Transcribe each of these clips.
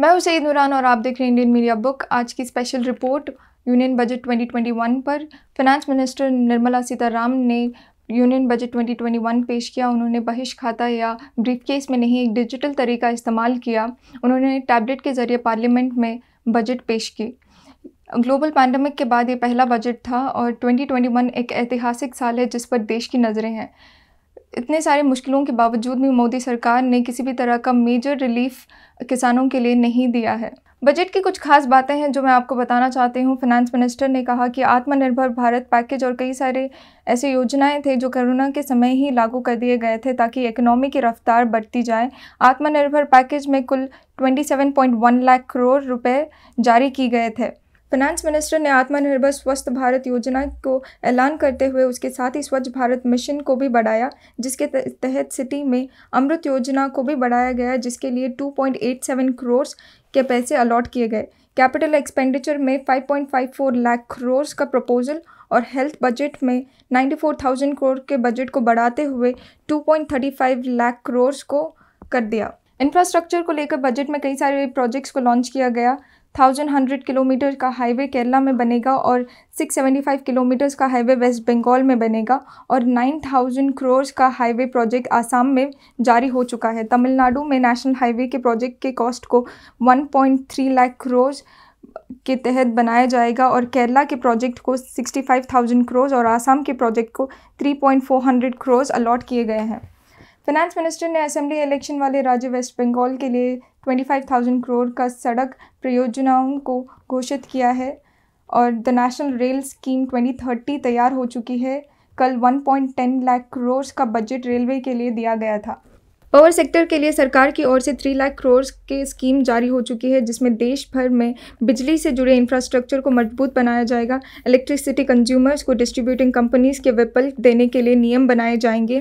मैं हूँ सईद नुरान और आप देख रहे हैं इंडियन मीडिया बुक आज की स्पेशल रिपोर्ट यूनियन बजट 2021 पर फाइनेंस मिनिस्टर निर्मला सीतारामन ने यूनियन बजट 2021 पेश किया उन्होंने बहिश खाता या ब्रीफकेस में नहीं एक डिजिटल तरीका इस्तेमाल किया उन्होंने टैबलेट के ज़रिए पार्लियामेंट में बजट पेश की ग्लोबल पैंडमिक के बाद ये पहला बजट था और 2021 एक ऐतिहासिक साल है जिस पर देश की नज़रें हैं इतने सारे मुश्किलों के बावजूद भी मोदी सरकार ने किसी भी तरह का मेजर रिलीफ किसानों के लिए नहीं दिया है बजट की कुछ खास बातें हैं जो मैं आपको बताना चाहती हूँ फाइनेंस मिनिस्टर ने कहा कि आत्मनिर्भर भारत पैकेज और कई सारे ऐसे योजनाएं थे जो कोरोना के समय ही लागू कर दिए गए थे ताकि इकोनॉमी की रफ्तार बढ़ती जाए आत्मनिर्भर पैकेज में कुल 27.1 लाख करोड़ रुपए जारी किए गए थे फाइनेंस मिनिस्टर ने आत्मनिर्भर स्वस्थ भारत योजना को ऐलान करते हुए उसके साथ ही स्वच्छ भारत मिशन को भी बढ़ाया जिसके तहत सिटी में अमृत योजना को भी बढ़ाया गया जिसके लिए 2.87 करोड़ के पैसे अलॉट किए गए कैपिटल एक्सपेंडिचर में 5.54 लाख करोड़ का प्रपोजल और हेल्थ बजट में 94,000 करोड़ के बजट को बढ़ाते हुए 2.35 लाख करोड़ को कर दिया इंफ्रास्ट्रक्चर को लेकर बजट में कई सारे प्रोजेक्ट्स को लॉन्च किया गया थाउजेंड हंड्रेड किलोमीटर का हाईवे केरला में बनेगा और सिक्स सेवेंटी फाइव किलोमीटर्स का हाईवे वेस्ट बंगाल में बनेगा और नाइन थाउजेंड करोर्स का हाईवे प्रोजेक्ट आसाम में जारी हो चुका है तमिलनाडु में नेशनल हाईवे के प्रोजेक्ट के कॉस्ट को one point three lakh crores के तहत बनाया जाएगा और केरला के प्रोजेक्ट को सिक्सटी फाइव थाउजेंड क्रोर्स और आसाम के प्रोजेक्ट को three point four hundred crores allot किए गए हैं फाइनेंस मिनिस्टर ने असेंबली इलेक्शन वाले राज्य वेस्ट बंगाल के लिए 25,000 करोड़ का सड़क परियोजनाओं को घोषित किया है और द नेशनल रेल स्कीम 2030 तैयार हो चुकी है कल 1.10 लाख करोड़ का बजट रेलवे के लिए दिया गया था पावर सेक्टर के लिए सरकार की ओर से थ्री लाख करोड़ के स्कीम जारी हो चुकी है जिसमें देश भर में बिजली से जुड़े इंफ्रास्ट्रक्चर को मजबूत बनाया जाएगा इलेक्ट्रिसिटी कंज्यूमर्स को डिस्ट्रीब्यूटिंग कंपनीज के विकल्प देने के लिए नियम बनाए जाएंगे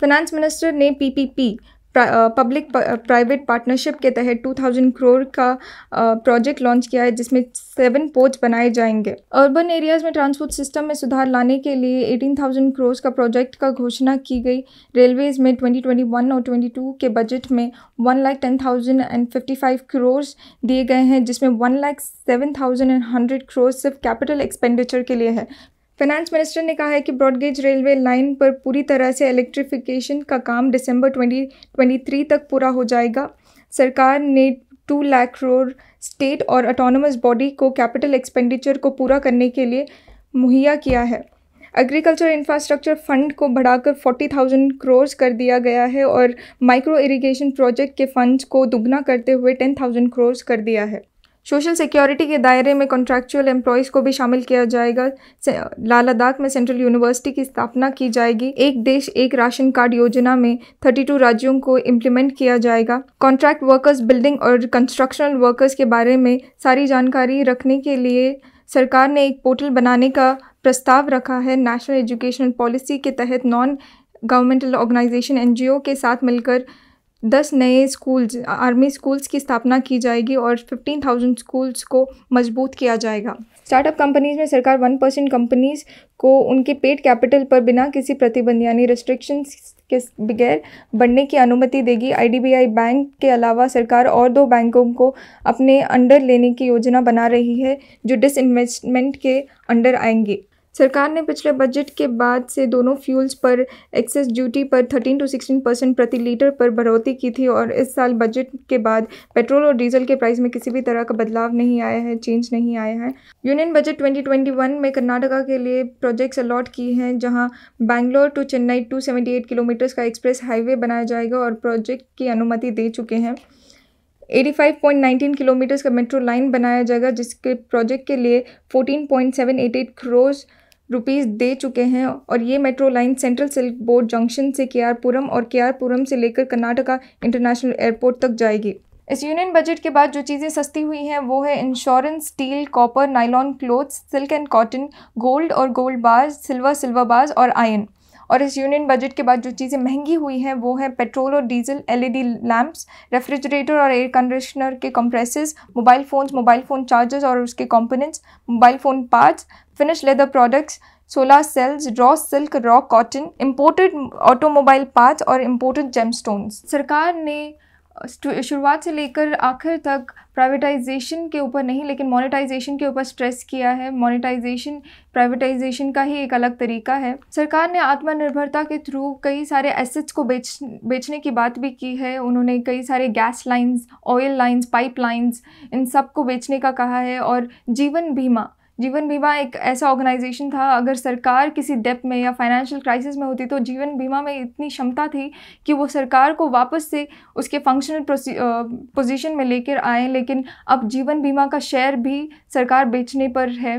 फाइनेंस मिनिस्टर ने पीपीपी पब्लिक प्राइवेट पार्टनरशिप के तहत टू थाउजेंड करोड़ का प्रोजेक्ट लॉन्च किया है जिसमें सेवन पोच बनाए जाएंगे अर्बन एरियाज़ में ट्रांसपोर्ट सिस्टम में सुधार लाने के लिए एटीन थाउजेंड करोड़ का प्रोजेक्ट का घोषणा की गई रेलवेज़ में ट्वेंटी ट्वेंटी वन और ट्वेंटी टू के बजट में one lakh ten thousand and fifty five crore दिए गए हैं जिसमें one lakh seven thousand and hundred crore सिर्फ कैपिटल एक्सपेंडिचर के लिए है फाइनेंस मिनिस्टर ने कहा है कि ब्रॉडगेज रेलवे लाइन पर पूरी तरह से इलेक्ट्रिफिकेशन का काम दिसंबर 2023 तक पूरा हो जाएगा सरकार ने टू लाख करोड़ स्टेट और ऑटोनोमस बॉडी को कैपिटल एक्सपेंडिचर को पूरा करने के लिए मुहैया किया है एग्रीकल्चर इंफ्रास्ट्रक्चर फंड को बढ़ाकर फोर्टी थाउजेंड करोर्स कर दिया गया है और माइक्रो इरिगेशन प्रोजेक्ट के फंड्स को दुगना करते हुए टेन थाउजेंड करोड़ कर दिया है सोशल सिक्योरिटी के दायरे में कॉन्ट्रेक्चुअल एम्प्लॉयज़ को भी शामिल किया जाएगा लाल लद्दाख में सेंट्रल यूनिवर्सिटी की स्थापना की जाएगी एक देश एक राशन कार्ड योजना में 32 राज्यों को इम्प्लीमेंट किया जाएगा कॉन्ट्रैक्ट वर्कर्स बिल्डिंग और कंस्ट्रक्शनल वर्कर्स के बारे में सारी जानकारी रखने के लिए सरकार ने एक पोर्टल बनाने का प्रस्ताव रखा है नेशनल एजुकेशनल पॉलिसी के तहत नॉन गवर्नमेंटल ऑर्गेनाइजेशन एन के साथ मिलकर दस नए स्कूल्स आर्मी स्कूल्स की स्थापना की जाएगी और फिफ्टीन थाउजेंड स्कूल्स को मजबूत किया जाएगा स्टार्टअप कंपनीज में सरकार वन परसेंट कंपनीज को उनके पेड कैपिटल पर बिना किसी प्रतिबंध यानी रेस्ट्रिक्शंस के बगैर बढ़ने की अनुमति देगी आईडीबीआई बैंक के अलावा सरकार और दो बैंकों को अपने अंडर लेने की योजना बना रही है जो डिसइन्वेस्टमेंट के अंडर आएंगे सरकार ने पिछले बजट के बाद से दोनों फ्यूल्स पर एक्सेस ड्यूटी पर 13 टू 16 परसेंट प्रति लीटर पर बढ़ोतरी की थी और इस साल बजट के बाद पेट्रोल और डीजल के प्राइस में किसी भी तरह का बदलाव नहीं आया है चेंज नहीं आया है यूनियन बजट 2021 में कर्नाटका के लिए प्रोजेक्ट्स अलॉट किए हैं जहाँ Bangalore to Chennai two kilometres का एक्सप्रेस हाईवे बनाया जाएगा और प्रोजेक्ट की अनुमति दे चुके हैं 85.19 किलोमीटर्स का मेट्रो लाइन बनाया जाएगा जिसके प्रोजेक्ट के लिए 14.788 करोड़ रुपीज़ दे चुके हैं और ये metro line central silk board junction से केआरपुरम और केआरपुरम से लेकर कर्नाटका इंटरनेशनल एयरपोर्ट तक जाएगी इस यूनियन बजट के बाद जो चीज़ें सस्ती हुई हैं वो है insurance steel copper nylon clothes silk and cotton gold और gold bars silver silver bars और आयन और इस यूनियन बजट के बाद जो चीज़ें महंगी हुई हैं वो है पेट्रोल और डीजल एलईडी लैंप्स रेफ्रिजरेटर और एयर कंडीशनर के compressors mobile phones mobile phone chargers और उसके components mobile phone parts finished leather products, solar cells, raw silk, raw cotton, imported automobile parts और imported gemstones. सरकार ने शुरुआत से लेकर आखिर तक प्राइवेटाइजेशन के ऊपर नहीं लेकिन मोनेटाइजेशन के ऊपर स्ट्रेस किया है मोनेटाइजेशन प्राइवेटाइजेशन का ही एक अलग तरीका है सरकार ने आत्मनिर्भरता के थ्रू कई सारे एसेट्स को बेच बेचने की बात भी की है उन्होंने कई सारे gas lines oil lines pipe lines इन सब को बेचने का कहा है और जीवन बीमा जीवन बीमा एक ऐसा ऑर्गेनाइजेशन था अगर सरकार किसी डेप में या फाइनेंशियल क्राइसिस में होती तो जीवन बीमा में इतनी क्षमता थी कि वो सरकार को वापस से उसके फंक्शनल पोजीशन में लेकर आए लेकिन अब जीवन बीमा का शेयर भी सरकार बेचने पर है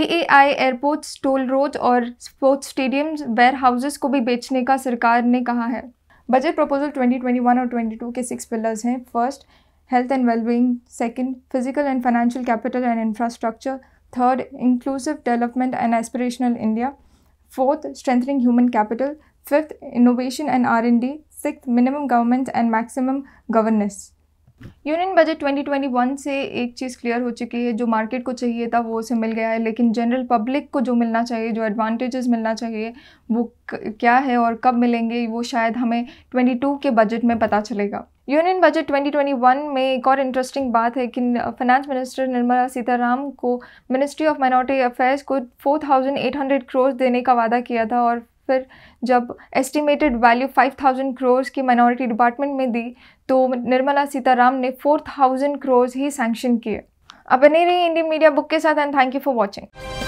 A I airports toll road और स्पोर्ट्स स्टेडियम वेयर हाउसेस को भी बेचने का सरकार ने कहा है बजट प्रपोजल 2021 और 22 के सिक्स पिलर्स हैं first health and wellbeing second physical and financial capital and infrastructure Third, inclusive development and aspirational India. Fourth, strengthening human capital. Fifth, innovation and R&D. Sixth, minimum government and maximum governance. Union budget 2021 से एक चीज़ clear हो चुकी है जो market को चाहिए था वो उसे मिल गया है लेकिन जनरल पब्लिक को जो मिलना चाहिए जो एडवांटेजेस मिलना चाहिए वो क्या है और कब मिलेंगे वो शायद हमें 22 के बजट में पता चलेगा यूनियन बजट 2021 में एक और इंटरेस्टिंग बात है कि फाइनेंस मिनिस्टर निर्मला सीताराम को मिनिस्ट्री ऑफ माइनॉरिटी अफेयर्स को 4,800 करोड़ देने का वादा किया था और फिर जब एस्टिमेटेड वैल्यू 5,000 करोड़ की माइनॉरिटी डिपार्टमेंट में दी तो निर्मला सीताराम ने 4,000 करोड़ ही सैंक्शन किए अब बने रही इंडियन मीडिया बुक के साथ and thank you for watching